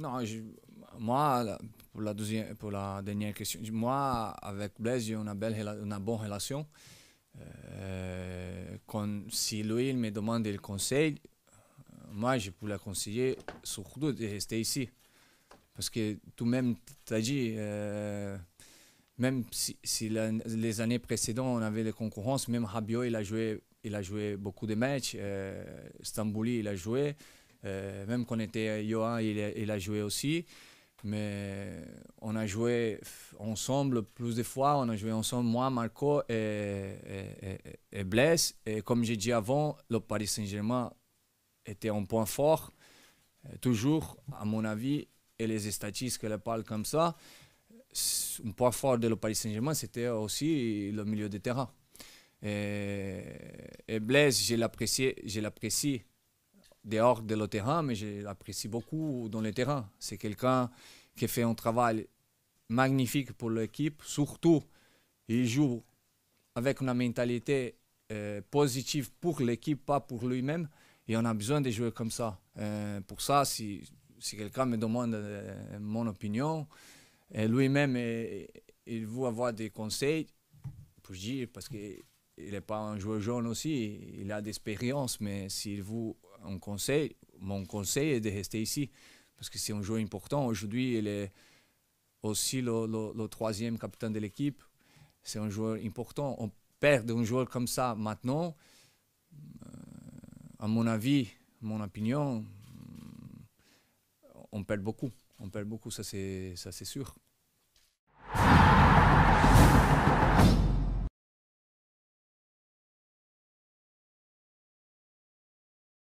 Non, moi, pour la, deuxième, pour la dernière question, moi, avec Blaise, j'ai une, belle, une bonne relation. Euh, si lui il me demande des conseils, moi, je peux le conseiller surtout de rester ici. Parce que tout-même, tu as dit, euh, même si, si les années précédentes, on avait des concurrences, même Rabio, il a joué, il a joué beaucoup de matchs. Euh, Stambouli, il a joué. Même euh, même qu'on était Johan, il, il, a joué aussi. Mais on a joué ensemble plus de fois. On a joué ensemble, moi, Marco et, et, et, Blaise. Et comme j'ai dit avant, le Paris Saint-Germain était un point fort. Euh, toujours, à mon avis, et les statistiques elles parlent comme ça. Un point fort de le Paris Saint-Germain, c'était aussi le milieu de terrain. Et, et Blaise, je l'apprécie dehors de le terrain, mais je l'apprécie beaucoup dans le terrain. C'est quelqu'un qui fait un travail magnifique pour l'équipe. Surtout, il joue avec une mentalité euh, positive pour l'équipe, pas pour lui-même. Et on a besoin de jouer comme ça. Euh, pour ça, si, si quelqu'un me demande euh, mon opinion, lui-même, il veut avoir des conseils, pour dire, parce qu'il n'est pas un joueur jaune aussi, il a d'expérience, mais s'il vous conseil, mon conseil est de rester ici. Parce que c'est un joueur important. Aujourd'hui, il est aussi le, troisième capitaine de l'équipe. C'est un joueur important. On perd un joueur comme ça maintenant. Euh, à mon avis, mon opinion, on perd beaucoup. On perd beaucoup, ça c'est sûr.